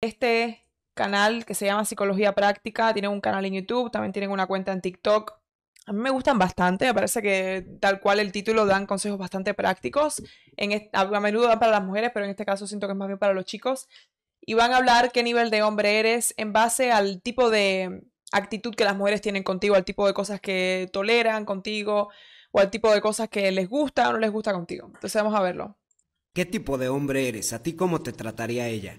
este canal que se llama Psicología Práctica, tienen un canal en YouTube, también tienen una cuenta en TikTok. A mí me gustan bastante, me parece que tal cual el título dan consejos bastante prácticos. En a menudo dan para las mujeres, pero en este caso siento que es más bien para los chicos. Y van a hablar qué nivel de hombre eres en base al tipo de actitud que las mujeres tienen contigo, al tipo de cosas que toleran contigo o al tipo de cosas que les gusta o no les gusta contigo. Entonces vamos a verlo. ¿Qué tipo de hombre eres? ¿A ti cómo te trataría ella?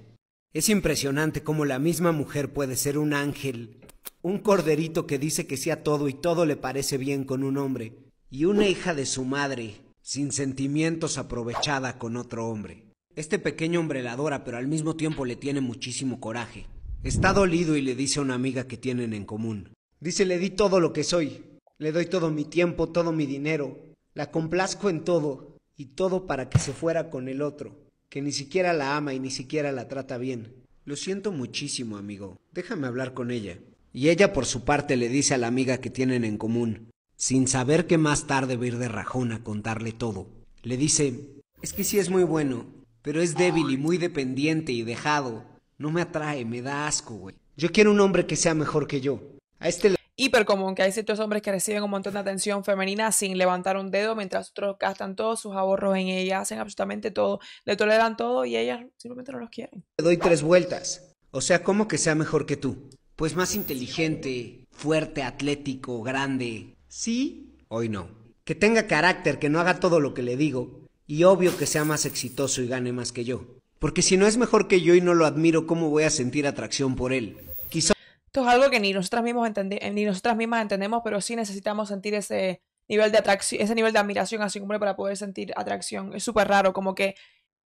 Es impresionante cómo la misma mujer puede ser un ángel, un corderito que dice que sea todo y todo le parece bien con un hombre, y una hija de su madre, sin sentimientos aprovechada con otro hombre. Este pequeño hombre la adora, pero al mismo tiempo le tiene muchísimo coraje. Está dolido y le dice a una amiga que tienen en común. Dice, le di todo lo que soy, le doy todo mi tiempo, todo mi dinero, la complazco en todo, y todo para que se fuera con el otro que ni siquiera la ama y ni siquiera la trata bien. Lo siento muchísimo, amigo. Déjame hablar con ella. Y ella por su parte le dice a la amiga que tienen en común, sin saber que más tarde va a ir de rajón a contarle todo. Le dice, es que sí es muy bueno, pero es débil y muy dependiente y dejado. No me atrae, me da asco, güey. Yo quiero un hombre que sea mejor que yo. A este hiper común que hay ciertos hombres que reciben un montón de atención femenina sin levantar un dedo, mientras otros gastan todos sus ahorros en ella, hacen absolutamente todo, le toleran todo y ellas simplemente no los quieren. Le doy tres vueltas. O sea, ¿cómo que sea mejor que tú? Pues más inteligente, fuerte, atlético, grande. ¿Sí? Hoy no. Que tenga carácter, que no haga todo lo que le digo. Y obvio que sea más exitoso y gane más que yo. Porque si no es mejor que yo y no lo admiro, ¿cómo voy a sentir atracción por él? Esto es algo que ni nosotras, mismos eh, ni nosotras mismas entendemos, pero sí necesitamos sentir ese nivel de atracción, ese nivel de admiración así como para poder sentir atracción. Es súper raro, como que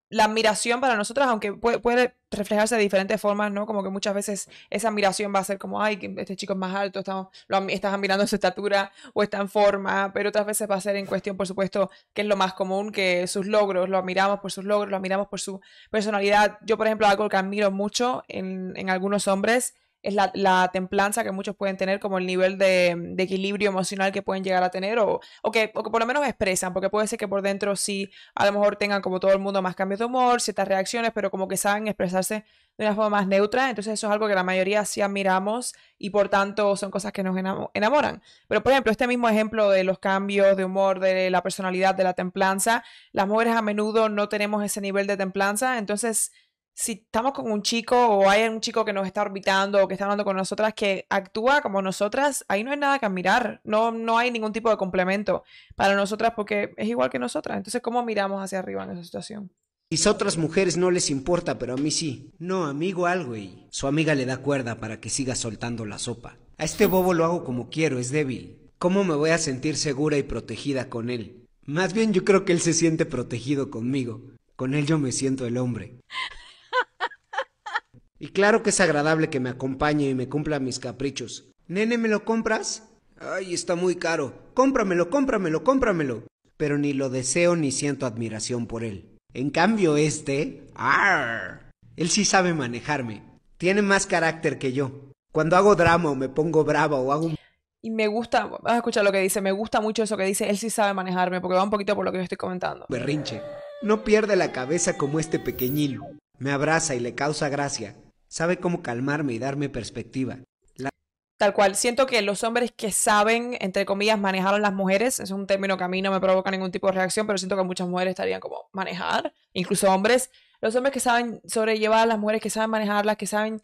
la admiración para nosotras, aunque puede, reflejarse de diferentes formas, ¿no? Como que muchas veces esa admiración va a ser como, ay, este chico es más alto, estamos, lo, estás admirando su estatura o está en forma, pero otras veces va a ser en cuestión, por supuesto, que es lo más común, que sus logros, lo admiramos por sus logros, lo admiramos por su personalidad. Yo, por ejemplo, algo que admiro mucho en, en algunos hombres es la, templanza que muchos pueden tener, como el nivel de, equilibrio emocional que pueden llegar a tener, o, o, que, o, que, por lo menos expresan, porque puede ser que por dentro sí, a lo mejor tengan como todo el mundo más cambios de humor, ciertas reacciones, pero como que saben expresarse de una forma más neutra, entonces eso es algo que la mayoría sí admiramos y por tanto son cosas que nos enamoran. Pero por ejemplo, este mismo ejemplo de los cambios de humor, de la personalidad, de la templanza, las mujeres a menudo no tenemos ese nivel de templanza, entonces si estamos con un chico o hay un chico que nos está orbitando o que está hablando con nosotras que actúa como nosotras, ahí no hay nada que mirar, no, no hay ningún tipo de complemento para nosotras porque es igual que nosotras. Entonces, ¿cómo miramos hacia arriba en esa situación? y a otras mujeres no les importa, pero a mí sí. No, amigo algo y su amiga le da cuerda para que siga soltando la sopa. A este bobo lo hago como quiero, es débil. ¿Cómo me voy a sentir segura y protegida con él? Más bien yo creo que él se siente protegido conmigo. Con él yo me siento el hombre. Y claro que es agradable que me acompañe y me cumpla mis caprichos. Nene, ¿me lo compras? Ay, está muy caro. Cómpramelo, cómpramelo, cómpramelo. Pero ni lo deseo ni siento admiración por él. En cambio, este... ah, Él sí sabe manejarme. Tiene más carácter que yo. Cuando hago drama o me pongo brava o hago Y me gusta, vas a escuchar lo que dice, me gusta mucho eso que dice, él sí sabe manejarme, porque va un poquito por lo que yo estoy comentando. Berrinche. No pierde la cabeza como este pequeñilo. Me abraza y le causa gracia. Sabe cómo calmarme y darme perspectiva. Tal cual, siento que los hombres que saben, entre comillas, manejar a las mujeres, es un término que a mí no me provoca ningún tipo de reacción, pero siento que muchas mujeres estarían como manejar, incluso hombres, los hombres que saben sobrellevar a las mujeres, que saben manejarlas, que saben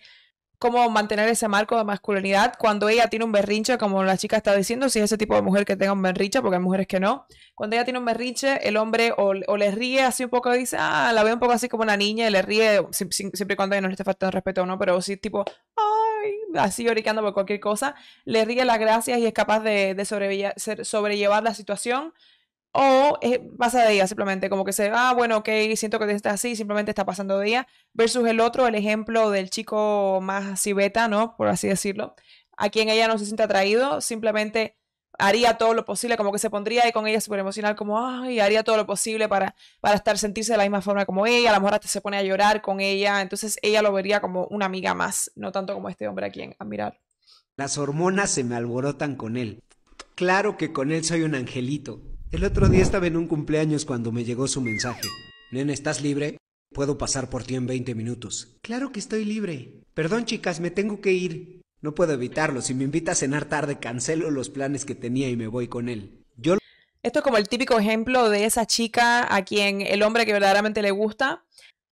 cómo mantener ese marco de masculinidad cuando ella tiene un berrinche, como la chica está diciendo, si es ese tipo de mujer que tenga un berrinche, porque hay mujeres que no, cuando ella tiene un berrinche, el hombre o, le ríe así un poco, dice, ah, la ve un poco así como una niña y le ríe, siempre y cuando ella no le esté faltando respeto o no, pero sí tipo, ay, así lloriqueando por cualquier cosa, le ríe las gracias y es capaz de, de sobrellevar la situación o pasa de día simplemente, como que se, ah, bueno, ok, siento que te estás así, simplemente está pasando de día, versus el otro, el ejemplo del chico más cibeta, ¿no? Por así decirlo, a quien ella no se siente atraído, simplemente haría todo lo posible, como que se pondría ahí con ella súper emocional, como, ay, haría todo lo posible para, para estar, sentirse de la misma forma como ella, a lo mejor hasta se pone a llorar con ella, entonces ella lo vería como una amiga más, no tanto como este hombre a quien admirar. Las hormonas se me alborotan con él. Claro que con él soy un angelito. El otro día estaba en un cumpleaños cuando me llegó su mensaje. Nene, ¿estás libre? Puedo pasar por ti en 20 minutos. Claro que estoy libre. Perdón, chicas, me tengo que ir. No puedo evitarlo. Si me invita a cenar tarde, cancelo los planes que tenía y me voy con él. Yo Esto es como el típico ejemplo de esa chica a quien el hombre que verdaderamente le gusta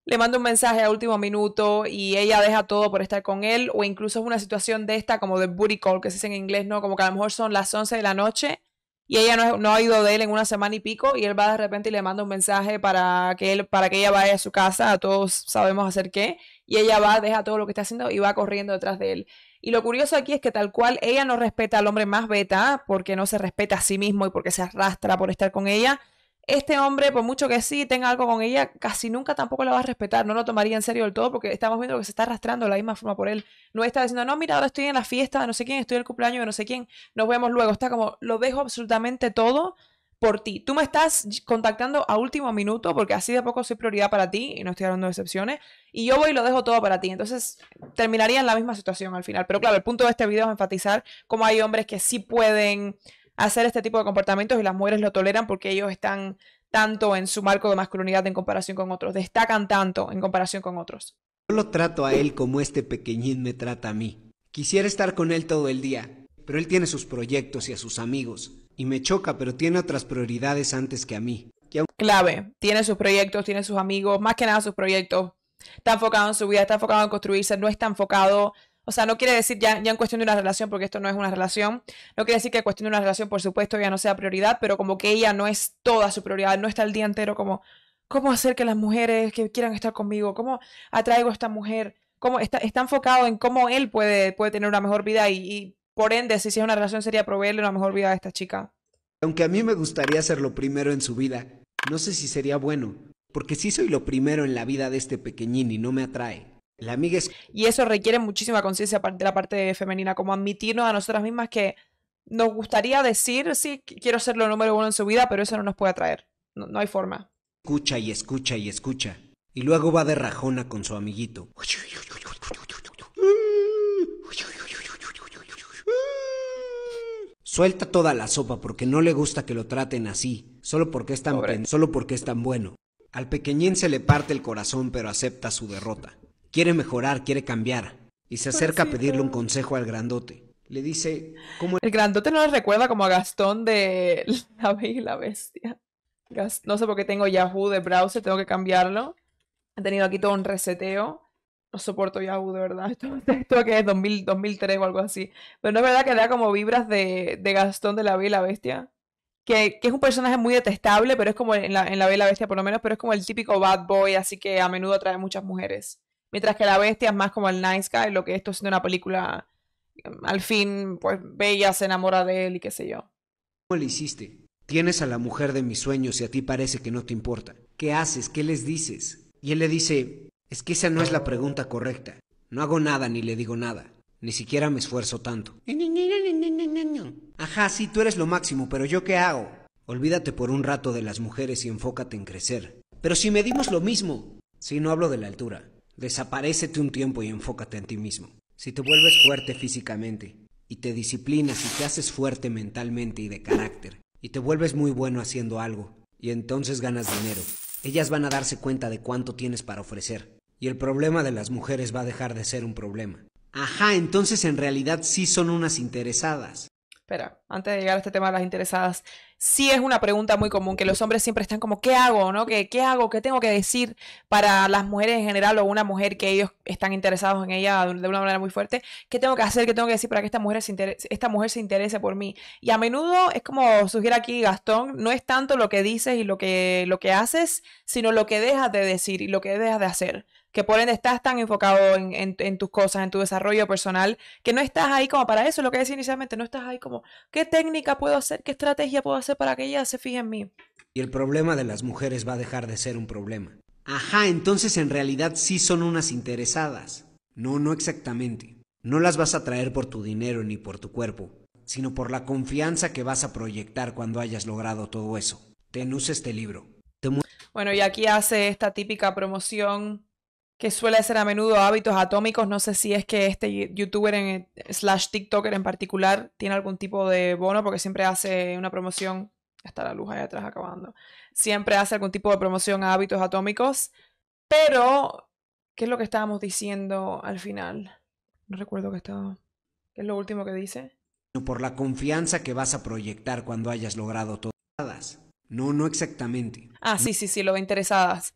le manda un mensaje a último minuto y ella deja todo por estar con él, o incluso es una situación de esta como de booty call, que se dice en inglés, ¿no? Como que a lo mejor son las 11 de la noche y ella no, ha ido de él en una semana y pico y él va de repente y le manda un mensaje para que él para que ella vaya a su casa, A todos sabemos hacer qué, y ella va, deja todo lo que está haciendo y va corriendo detrás de él. Y lo curioso aquí es que tal cual ella no respeta al hombre más beta porque no se respeta a sí mismo y porque se arrastra por estar con ella, este hombre, por mucho que sí tenga algo con ella, casi nunca tampoco la va a respetar, no lo tomaría en serio del todo porque estamos viendo que se está arrastrando de la misma forma por él. No está diciendo, no, mira, ahora estoy en la fiesta no sé quién, estoy en el cumpleaños no sé quién, nos vemos luego. Está como, lo dejo absolutamente todo por ti. Tú me estás contactando a último minuto porque así de poco soy prioridad para ti y no estoy hablando de excepciones. Y yo voy y lo dejo todo para ti. Entonces terminaría en la misma situación al final. Pero claro, el punto de este video es enfatizar cómo hay hombres que sí pueden hacer este tipo de comportamientos y las mujeres lo toleran porque ellos están tanto en su marco de masculinidad en comparación con otros, destacan tanto en comparación con otros. Yo lo trato a él como este pequeñín me trata a mí. Quisiera estar con él todo el día, pero él tiene sus proyectos y a sus amigos, y me choca, pero tiene otras prioridades antes que a mí. Que Clave, tiene sus proyectos, tiene sus amigos, más que nada sus proyectos. Está enfocado en su vida, está enfocado en construirse, no está enfocado o sea, no quiere decir ya, ya en cuestión de una relación, porque esto no es una relación. No quiere decir que en cuestión de una relación, por supuesto, ya no sea prioridad, pero como que ella no es toda su prioridad, no está el día entero como, ¿cómo hacer que las mujeres que quieran estar conmigo? ¿Cómo atraigo a esta mujer? ¿Cómo está, enfocado en cómo él puede, puede tener una mejor vida y, por ende, si es una relación, sería proveerle una mejor vida a esta chica. Aunque a mí me gustaría ser lo primero en su vida, no sé si sería bueno, porque si soy lo primero en la vida de este pequeñín y no me atrae. La Y eso requiere muchísima conciencia de la parte femenina, como admitirnos a nosotras mismas que nos gustaría decir, sí, quiero ser lo número uno en su vida, pero eso no nos puede atraer. No, hay forma. Escucha y escucha y escucha. Y luego va de rajona con su amiguito. Suelta toda la sopa porque no le gusta que lo traten así, solo porque es tan, solo porque es tan bueno. Al pequeñín se le parte el corazón pero acepta su derrota. Quiere mejorar, quiere cambiar. Y se pues acerca a pedirle un consejo al grandote. Le dice, ¿cómo... El grandote no le recuerda como a Gastón de La Bella y la Bestia. No sé por qué tengo Yahoo de browser, tengo que cambiarlo. He tenido aquí todo un reseteo. No soporto Yahoo, de verdad. Esto, esto que es 2000, 2003 o algo así. Pero no es verdad que era como vibras de, Gastón de La Bella y la Bestia. Que, es un personaje muy detestable, pero es como en la, en la Bella Bestia por lo menos, pero es como el típico bad boy, así que a menudo atrae muchas mujeres mientras que La Bestia es más como el nice guy, lo que esto es una película, mm, al fin, pues Bella se enamora de él y qué sé yo. ¿Cómo le hiciste? Tienes a la mujer de mis sueños y a ti parece que no te importa. ¿Qué haces? ¿Qué les dices? Y él le dice, es que esa no es la pregunta correcta. No hago nada ni le digo nada. Ni siquiera me esfuerzo tanto. Ajá, sí, tú eres lo máximo, pero ¿yo qué hago? Olvídate por un rato de las mujeres y enfócate en crecer. Pero si medimos lo mismo. si no hablo de la altura. Desaparécete un tiempo y enfócate en ti mismo. Si te vuelves fuerte físicamente y te disciplinas y te haces fuerte mentalmente y de carácter y te vuelves muy bueno haciendo algo y entonces ganas dinero, ellas van a darse cuenta de cuánto tienes para ofrecer y el problema de las mujeres va a dejar de ser un problema. Ajá, entonces en realidad sí son unas interesadas. Espera, antes de llegar a este tema de las interesadas, sí es una pregunta muy común que los hombres siempre están como, ¿qué hago? ¿No? ¿Qué, qué hago? ¿Qué tengo que decir para las mujeres en general o una mujer que ellos están interesados en ella de una manera muy fuerte? ¿Qué tengo que hacer? ¿Qué tengo que decir para que esta mujer se interese, esta mujer se interese por mí? Y a menudo es como sugiere aquí Gastón, no es tanto lo que dices y lo que, lo que haces, sino lo que dejas de decir y lo que dejas de hacer que por ende estás tan enfocado en, en, tus cosas, en tu desarrollo personal, que no estás ahí como para eso, lo que decía inicialmente, no estás ahí como, ¿Qué técnica puedo hacer? ¿Qué estrategia puedo hacer para que ella se fije en mí? Y el problema de las mujeres va a dejar de ser un problema. Ajá, entonces en realidad sí son unas interesadas. No, no exactamente. No las vas a traer por tu dinero ni por tu cuerpo, sino por la confianza que vas a proyectar cuando hayas logrado todo eso. Te este libro. bueno, y aquí hace esta típica promoción que suele ser a menudo hábitos atómicos. No sé si es que este youtuber en, slash TikToker en particular tiene algún tipo de bono, porque siempre hace una promoción. Está la luz ahí atrás acabando. Siempre hace algún tipo de promoción a hábitos atómicos. Pero, ¿qué es lo que estábamos diciendo al final? No recuerdo que estaba. ¿Qué es lo último que dice? no Por la confianza que vas a proyectar cuando hayas logrado todas. No, no exactamente. Ah, sí, sí, sí, lo de interesadas.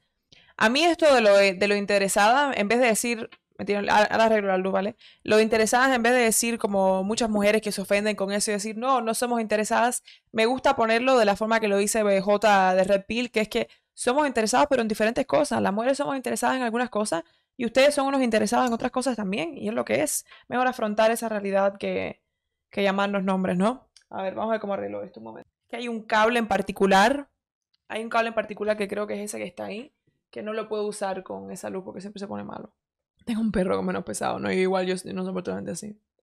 A mí esto de lo, de interesada, en vez de decir, ahora arreglo la luz, ¿vale? Lo interesadas, en vez de decir como muchas mujeres que se ofenden con eso y decir, no, no somos interesadas, me gusta ponerlo de la forma que lo dice BJ de Red Pill, que es que somos interesados pero en diferentes cosas. Las mujeres somos interesadas en algunas cosas y ustedes son unos interesados en otras cosas también. Y es lo que es. Mejor afrontar esa realidad que, que llamarnos nombres, ¿no? A ver, vamos a ver cómo arreglo esto un momento. Que hay un cable en particular. Hay un cable en particular que creo que es ese que está ahí que no lo puedo usar con esa luz porque siempre se pone malo. Tengo un perro que menos pesado, ¿no? igual yo no soy totalmente así.